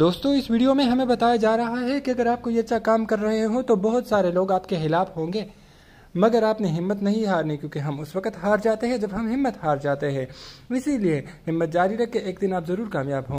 दोस्तों इस वीडियो में हमें बताया जा रहा है कि अगर आप कोई अच्छा काम कर रहे हो तो बहुत सारे लोग आपके खिलाफ होंगे मगर आपने हिम्मत नहीं हारनी क्योंकि हम उस वक्त हार जाते हैं जब हम हिम्मत हार जाते हैं इसीलिए हिम्मत जारी रख के एक दिन आप ज़रूर कामयाब